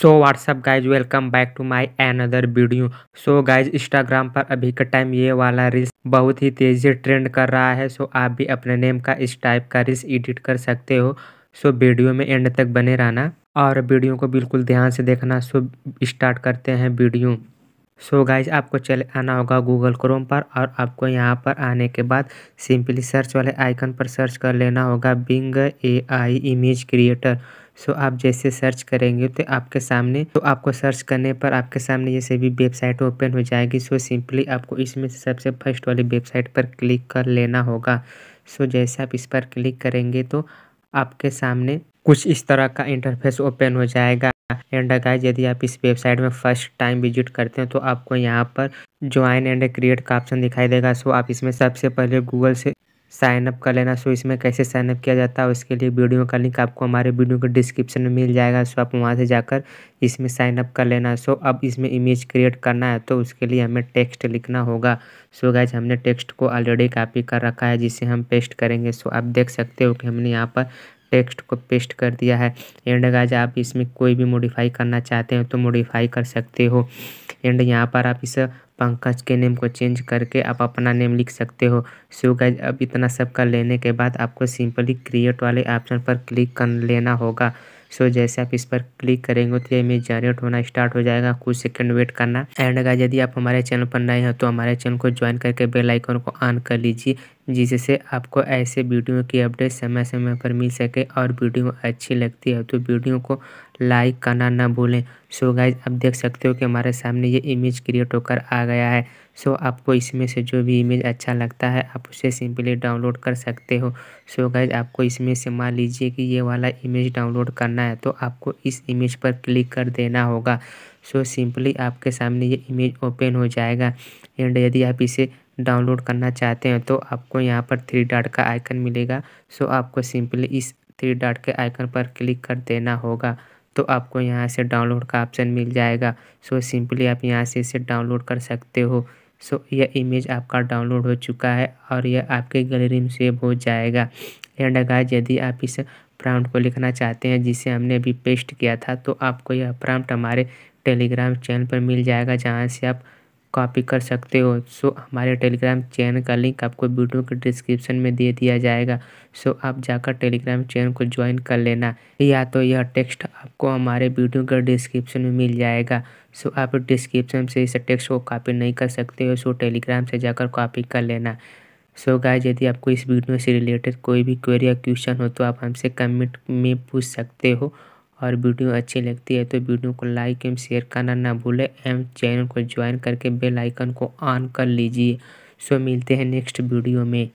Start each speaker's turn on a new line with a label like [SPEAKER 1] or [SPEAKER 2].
[SPEAKER 1] so what's up guys welcome back to my another video so guys Instagram पर अभी का time ये वाला रील्स बहुत ही तेज़ी से ट्रेंड कर रहा है सो so, आप भी अपने नेम का इस टाइप का रील्स एडिट कर सकते हो सो so, वीडियो में एंड तक बने रहना और वीडियो को बिल्कुल ध्यान से देखना सो so, स्टार्ट करते हैं वीडियो सो so गाइज आपको चले आना होगा गूगल क्रोम पर और आपको यहाँ पर आने के बाद सिंपली सर्च वाले आइकन पर सर्च कर लेना होगा Bing A I image creator so आप जैसे सर्च करेंगे तो आपके सामने तो आपको सर्च करने पर आपके सामने ये सभी वेबसाइट ओपन हो जाएगी सो सिंपली आपको इसमें से सबसे फर्स्ट वाली वेबसाइट पर क्लिक कर लेना होगा सो जैसे आप इस पर क्लिक करेंगे तो आपके सामने कुछ इस तरह का इंटरफेस ओपन हो जाएगा एंड गाइस यदि आप इस वेबसाइट में फर्स्ट टाइम विजिट करते हैं तो आपको यहाँ पर ज्वाइन एंड क्रिएट का ऑप्शन दिखाई देगा सो आप इसमें सबसे पहले गूगल से साइनअप कर लेना सो इसमें कैसे साइनअप किया जाता है उसके लिए वीडियो का लिंक आपको हमारे वीडियो के डिस्क्रिप्शन में मिल जाएगा सो आप वहाँ से जाकर इसमें साइनअप कर लेना सो अब इसमें इमेज क्रिएट करना है तो उसके लिए हमें टेक्स्ट लिखना होगा सो गैज हमने टेक्स्ट को ऑलरेडी कापी कर रखा है जिसे हम पेस्ट करेंगे सो आप देख सकते हो कि हमने यहाँ पर टेक्स्ट को पेस्ट कर दिया है एंड गाज आप इसमें कोई भी मोडिफाई करना चाहते हो तो मोडिफाई कर सकते हो एंड यहाँ पर आप इस पंकज के नेम को चेंज करके आप अपना नेम लिख सकते हो सो गाइज अब इतना सब का लेने के बाद आपको सिंपली क्रिएट वाले ऑप्शन पर क्लिक कर लेना होगा सो so, जैसे आप इस पर क्लिक करेंगे तो ये इमेज जनरेट होना स्टार्ट हो जाएगा कुछ सेकंड वेट करना एंड गाइज यदि आप हमारे चैनल पर नए हैं तो हमारे चैनल को ज्वाइन करके बेल आइकन को ऑन कर लीजिए जिससे आपको ऐसे वीडियो की अपडेट समय समय पर मिल सके और वीडियो अच्छी लगती है तो वीडियो को लाइक करना ना भूलें सो गाइज आप देख सकते हो कि हमारे सामने ये इमेज क्रिएट होकर आ गया है सो आपको इसमें से जो भी इमेज अच्छा लगता है आप उसे सिंपली डाउनलोड कर सकते हो सो गाइज आपको इसमें से मान लीजिए कि ये वाला इमेज डाउनलोड करना है तो आपको इस इमेज पर क्लिक कर देना होगा सो सिंपली आपके सामने ये इमेज ओपन हो जाएगा एंड यदि आप इसे डाउनलोड करना चाहते हैं तो आपको यहाँ पर थ्री डॉट का आइकन मिलेगा सो आपको सिंपली इस थ्री डॉट के आइकन पर क्लिक कर देना होगा तो आपको यहाँ से डाउनलोड का ऑप्शन मिल जाएगा सो सिंपली आप यहाँ से इसे डाउनलोड कर सकते हो सो यह इमेज आपका डाउनलोड हो चुका है और यह आपके गैलरी में सेव हो जाएगा एंड अगर यदि आप इस प्राउंड को लिखना चाहते हैं जिसे हमने अभी पेस्ट किया था तो आपको यह प्राउंड हमारे टेलीग्राम चैनल पर मिल जाएगा जहाँ से आप कॉपी कर सकते हो सो हमारे टेलीग्राम चैनल का लिंक आपको वीडियो के डिस्क्रिप्शन में दे दिया जाएगा सो आप जाकर टेलीग्राम चैनल को ज्वाइन कर लेना या तो यह टेक्स्ट आपको हमारे वीडियो के डिस्क्रिप्शन में मिल जाएगा सो आप डिस्क्रिप्शन से इस टेक्स्ट को कॉपी नहीं कर सकते हो सो टेलीग्राम से जाकर कॉपी कर लेना सो गाय यदि आपको इस वीडियो से रिलेटेड कोई भी क्वेरी या क्वेश्चन हो तो आप हमसे कमेंट में पूछ सकते हो और वीडियो अच्छी लगती है तो वीडियो को लाइक एवं शेयर करना ना भूलें एवं चैनल को ज्वाइन करके बेल आइकन को ऑन कर लीजिए सो मिलते हैं नेक्स्ट वीडियो में